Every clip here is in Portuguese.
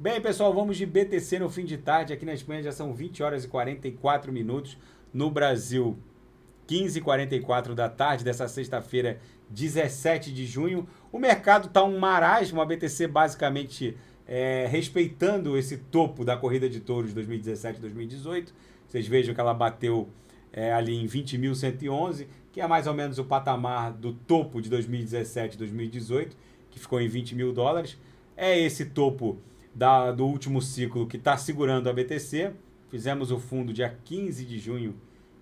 Bem, pessoal, vamos de BTC no fim de tarde. Aqui na Espanha já são 20 horas e 44 minutos. No Brasil, 15 e 44 da tarde dessa sexta-feira, 17 de junho. O mercado está um marasmo. A BTC basicamente é, respeitando esse topo da corrida de touros 2017-2018. Vocês vejam que ela bateu é, ali em 20.111, que é mais ou menos o patamar do topo de 2017-2018, que ficou em 20 mil dólares. É esse topo da, do último ciclo que está segurando a BTC. Fizemos o fundo dia 15 de junho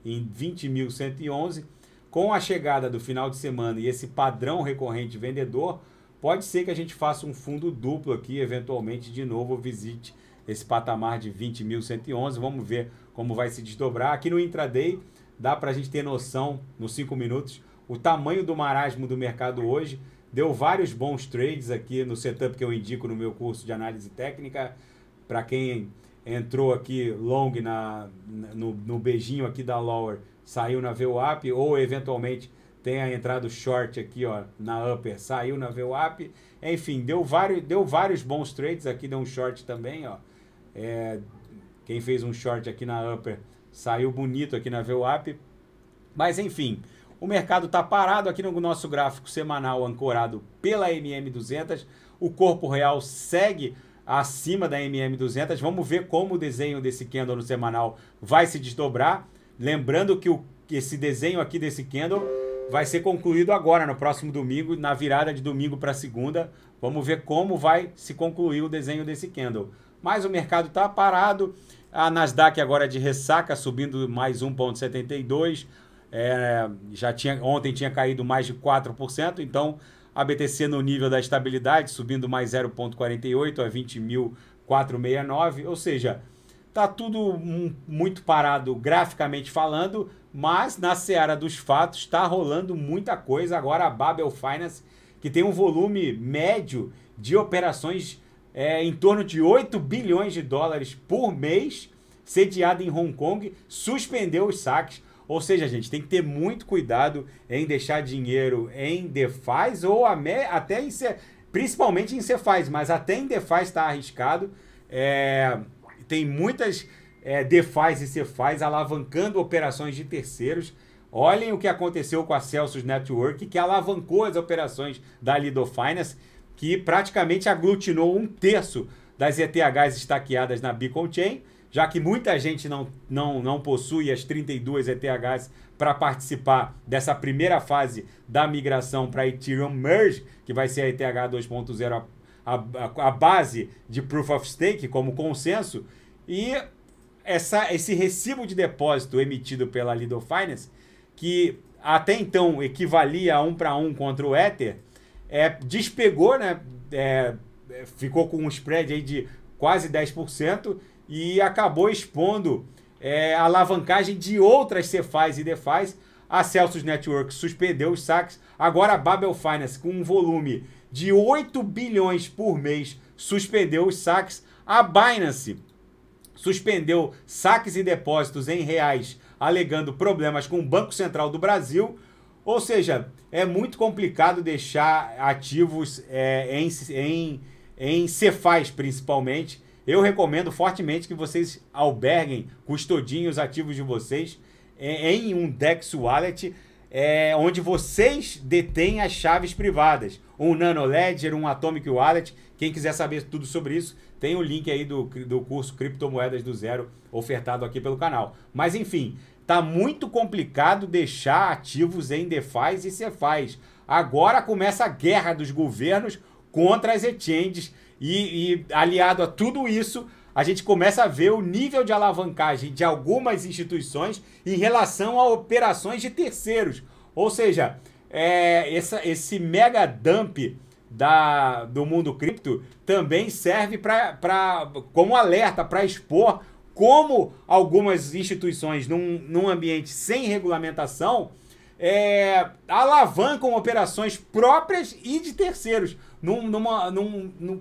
em 20.111. Com a chegada do final de semana e esse padrão recorrente vendedor, pode ser que a gente faça um fundo duplo aqui, eventualmente de novo visite esse patamar de 20.111. Vamos ver como vai se desdobrar. Aqui no intraday dá para a gente ter noção, nos 5 minutos, o tamanho do marasmo do mercado hoje Deu vários bons trades aqui no setup que eu indico no meu curso de análise técnica. Para quem entrou aqui long na, no, no beijinho aqui da lower, saiu na VWAP ou eventualmente tenha entrado short aqui ó, na upper, saiu na VWAP. Enfim, deu vários, deu vários bons trades. Aqui deu um short também. Ó. É, quem fez um short aqui na upper saiu bonito aqui na VWAP. Mas enfim, o mercado está parado aqui no nosso gráfico semanal ancorado pela MM200. O corpo real segue acima da MM200. Vamos ver como o desenho desse candle no semanal vai se desdobrar. Lembrando que o, esse desenho aqui desse candle vai ser concluído agora, no próximo domingo, na virada de domingo para segunda. Vamos ver como vai se concluir o desenho desse candle. Mas o mercado está parado. A Nasdaq agora de ressaca, subindo mais 1,72. É, já tinha, ontem tinha caído mais de 4%, então a BTC no nível da estabilidade, subindo mais 0,48 a 20.469, ou seja, está tudo muito parado graficamente falando, mas na seara dos fatos está rolando muita coisa. Agora a Babel Finance, que tem um volume médio de operações é, em torno de 8 bilhões de dólares por mês, sediada em Hong Kong, suspendeu os saques. Ou seja, gente, tem que ter muito cuidado em deixar dinheiro em DeFi ou até em C, principalmente em Cefaz, mas até em DeFi está arriscado. É, tem muitas é, DeFi e Cefaz alavancando operações de terceiros. Olhem o que aconteceu com a Celsius Network, que alavancou as operações da Lido Finance, que praticamente aglutinou um terço das ETHs estaqueadas na Beacon Chain já que muita gente não, não, não possui as 32 ETHs para participar dessa primeira fase da migração para Ethereum Merge, que vai ser a ETH 2.0, a, a, a, base de Proof of Stake como consenso, e essa, esse recibo de depósito emitido pela Lido Finance, que até então equivalia a um para um contra o Ether, é, despegou, né? É, ficou com um spread aí de quase 10%, e acabou expondo é, a alavancagem de outras Cefais e defais. A Celsius Network suspendeu os saques. Agora a Babel Finance, com um volume de 8 bilhões por mês, suspendeu os saques. A Binance suspendeu saques e depósitos em reais, alegando problemas com o Banco Central do Brasil. Ou seja, é muito complicado deixar ativos é, em, em, em principalmente, eu recomendo fortemente que vocês alberguem, custodiem os ativos de vocês é, em um Dex Wallet, é, onde vocês detêm as chaves privadas. Um Nano Ledger, um Atomic Wallet. Quem quiser saber tudo sobre isso, tem o link aí do, do curso Criptomoedas do Zero, ofertado aqui pelo canal. Mas enfim, tá muito complicado deixar ativos em DeFi e Cefaz. Agora começa a guerra dos governos contra as exchanges e, e aliado a tudo isso, a gente começa a ver o nível de alavancagem de algumas instituições em relação a operações de terceiros. Ou seja, é, essa, esse mega dump da, do mundo cripto também serve pra, pra, como alerta para expor como algumas instituições num, num ambiente sem regulamentação é, alavancam operações próprias e de terceiros num, numa, num, num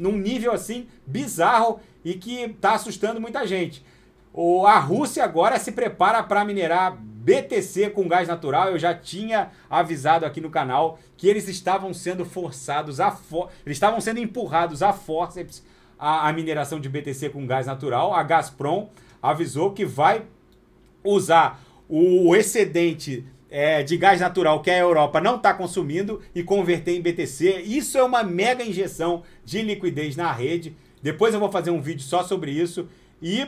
num nível assim bizarro e que está assustando muita gente. O, a Rússia agora se prepara para minerar BTC com gás natural. Eu já tinha avisado aqui no canal que eles estavam sendo forçados a for, eles estavam sendo empurrados a forceps a, a mineração de BTC com gás natural. A Gazprom avisou que vai usar o excedente é, de gás natural que a Europa não está consumindo e converter em BTC. Isso é uma mega injeção de liquidez na rede. Depois eu vou fazer um vídeo só sobre isso. E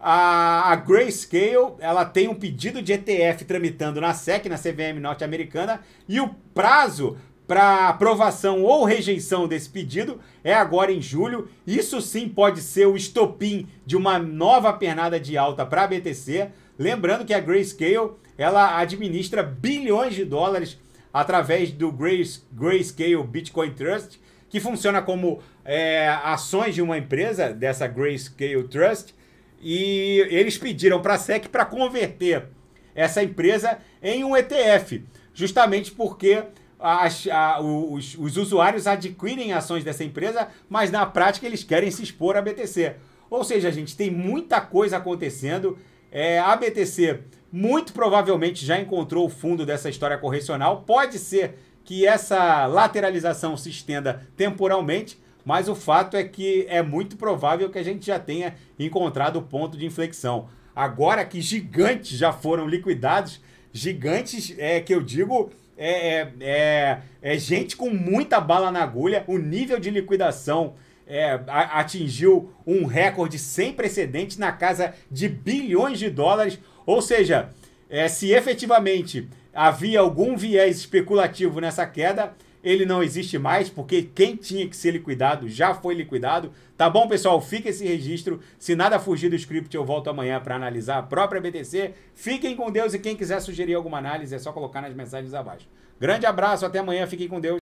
a, a Grayscale ela tem um pedido de ETF tramitando na SEC, na CVM norte-americana, e o prazo para aprovação ou rejeição desse pedido é agora em julho. Isso sim pode ser o estopim de uma nova pernada de alta para BTC. Lembrando que a Grayscale ela administra bilhões de dólares através do Grayscale Bitcoin Trust, que funciona como é, ações de uma empresa, dessa Grayscale Trust, e eles pediram para a SEC para converter essa empresa em um ETF, justamente porque as, a, os, os, usuários adquirem ações dessa empresa, mas na prática eles querem se expor a BTC. Ou seja, gente, tem muita coisa acontecendo. É, a BTC muito provavelmente já encontrou o fundo dessa história correcional. Pode ser que essa lateralização se estenda temporalmente, mas o fato é que é muito provável que a gente já tenha encontrado o ponto de inflexão. Agora que gigantes já foram liquidados, gigantes é que eu digo é, é, é, é gente com muita bala na agulha, o nível de liquidação é, a, atingiu um recorde sem precedentes na casa de bilhões de dólares. Ou seja, é, se efetivamente havia algum viés especulativo nessa queda, ele não existe mais, porque quem tinha que ser liquidado já foi liquidado. Tá bom, pessoal? Fica esse registro. Se nada fugir do script, eu volto amanhã para analisar a própria BTC. Fiquem com Deus e quem quiser sugerir alguma análise é só colocar nas mensagens abaixo. Grande abraço, até amanhã, fiquem com Deus.